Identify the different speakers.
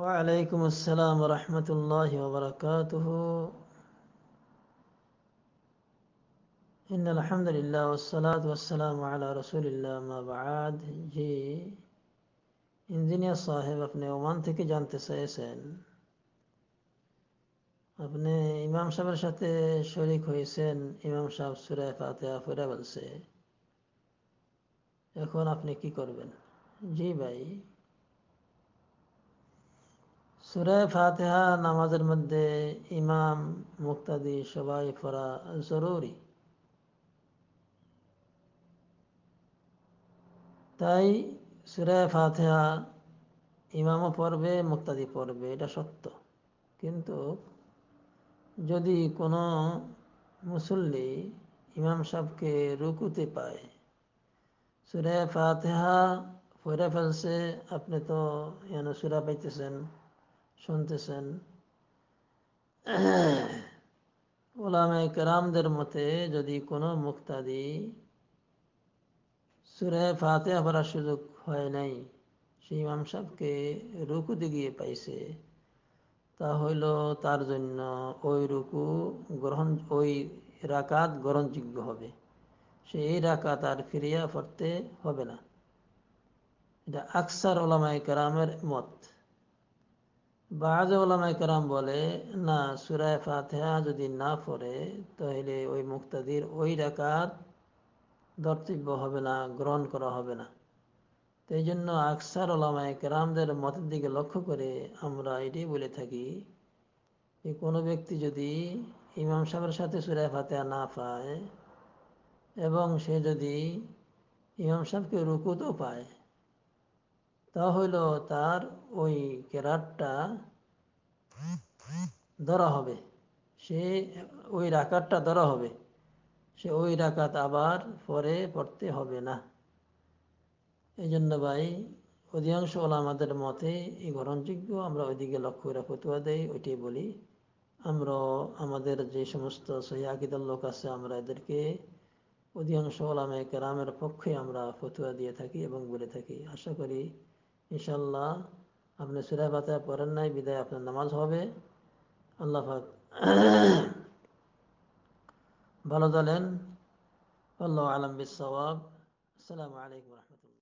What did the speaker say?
Speaker 1: ওয়ালাইকুম আসসালাম রহমতুল্লাহ وبركاته ان الحمد لله والصلاه والسلام على رسول الله ما بعد জি ইঞ্জিনিয়ার সাহেব আপনি ওমান থেকে জানতে চেয়েছেন আপনি ইমাম সাহেবের সাথে শরিক হয়েছেন ইমাম সাহেব সুরায় ফাতেহা ফুরা বলছে এখন আপনি কি করবেন জি ভাই সুরায় ফাতেহা নামাজের মধ্যে ইমাম মুক্তাদি সবাই পড়া জরুরি তাই সুরায় ফাতেহা ইমামও পড়বে মুক্তাদি পড়বে এটা সত্য কিন্তু যদি কোনো মুসল্লি ইমাম সাহকে রুকুতে পায় সুরায় ফাতেহা পড়ে ফেলছে আপনি তো সুরা পাইতেছেন শুনতেছেন ওলামায় কেরামদের মতে যদি কোনো মুক্তাদি সুরে ফাতে পড়ার সুযোগ হয় নাই সেই ইমাম সাহেবকে রুকুতে গিয়ে পাইছে তা হইল তার জন্য ওই রুকু গ্রহণ ওই রাকাত গ্রহণযোগ্য হবে সেই রাকাত আর ফিরিয়া পড়তে হবে না এটা আকসার ওলামায় কেরামের মত বাজাম বলে না সুরায় ফাতেহা যদি না পড়ে তাহলে ওই মুক্তাদির ওই রাকাত দর্তব্য হবে না গ্রহণ করা হবে না এই জন্য আকসার ওলামায় কেরামদের মতের দিকে লক্ষ্য করে আমরা এটাই বলে থাকি যে কোনো ব্যক্তি যদি ইমাম সাহেবের সাথে সুরায় ফাতেহা না পায় এবং সে যদি ইমাম সাহেবকে রুকুতও পায় তা হইল তার ওই কেরাতটা ধরা হবে সে ওই রাকাতটা ধরা হবে সে ওই রাকাত আবার পরে পড়তে হবে না এই জন্য ভাই অধিকাংশ আমাদের মতে এই গ্রহণযোগ্য আমরা ওইদিকে লক্ষ্য করে ফতুয়া দেই ওইটি বলি আমরা আমাদের যে সমস্ত সহি সহিদার লোক আছে আমরা এদেরকে অধিকাংশ ওলামে কেরামের পক্ষে আমরা ফতুয়া দিয়ে থাকি এবং বলে থাকি আশা করি ইনশাল্লাহ আপনি সুরা ফাতে পড়েন নাই বিদায় আপনার নামাজ হবে আল্লাহ ভালো চলেন আল্লাহ আলম বিসাব আসসালামু আলাইকুম রহমতুল্লাহ